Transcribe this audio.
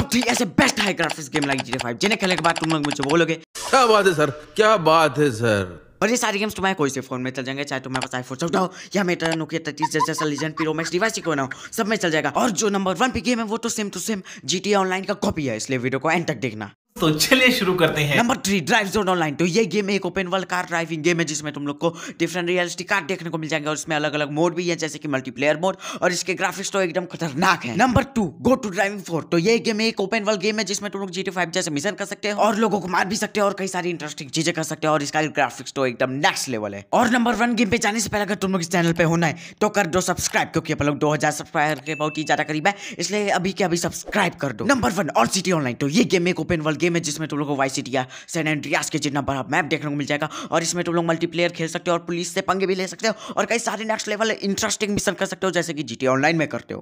top तो तो ऐसे best high graphics game like GTA 5 जिन्हें खेलने के बाद तुम लोग मुझे बोलोगे क्या बात है सर क्या बात है सर और ये सारे गेम्स तुम्हारे कोई से फोन में चल जाएंगे चाहे तुम्हारे पास आईफोन चौदह हो या मेरा नोकिया तैतीस जैसा लीजन पीरो मैक्स डिवाइस क्यों ना हो सब में चल जाएगा और जो नंबर वन पे गेम है वो तो same to same G T online का कॉपी है इसलिए वीडियो को एंड तक देखना तो चलिए शुरू करते हैं number three drive zone online तो ये गेम एक open world car driving game है जिसमें तुम लोग को डिफरेंट रियलिटी कार देखने को मिल जाएंगे और इसमें अलग अलग मोड भी है जैसे कि मल्टीप्लेयर मोड और इसके ग्राफिक्स तो एकदम खतरनाक है number two go to driving four तो ये गेम एक ओपन वर्ल्ड गेम है जिसमें तुम लोग जीटी फाइव जैसे मिशन कर सकते हैं और लोगों को मार भी सकते हैं और कई सारी इंटरेस्टिंग चीजें कर सकते हैं और इसका ग्राफिक्स तो एकदम नेक्स्ट लेवल है और नंबर वन गेम पे जाने से पहले अगर तुम लोग इस चैनल पे होना है तो कर दो सब्सक्राइब क्योंकि अपन लोग दो हजार सब्सक्राइबर के बहुत ही ज्यादा करीब है इसलिए अभी के अभी सब्सक्राइब कर दो नंबर वन और सिटी ऑनलाइन तो ये गेम एक ओपन वर्ल्ड गेम है जिसमें तुम लोग को वाई सिटी या सैन एंड्रियास के जितना बड़ा मैप देखने को मिल जाएगा और इसमें तुम लोग मल्टीप्लेयर खेल सकते हो और पुलिस से पंगे भी ले सकते हो और कई सारे नेक्स्ट लेवल इंटरेस्टिंग मिशन कर सकते हो जैसे कि जी ऑनलाइन में करते हो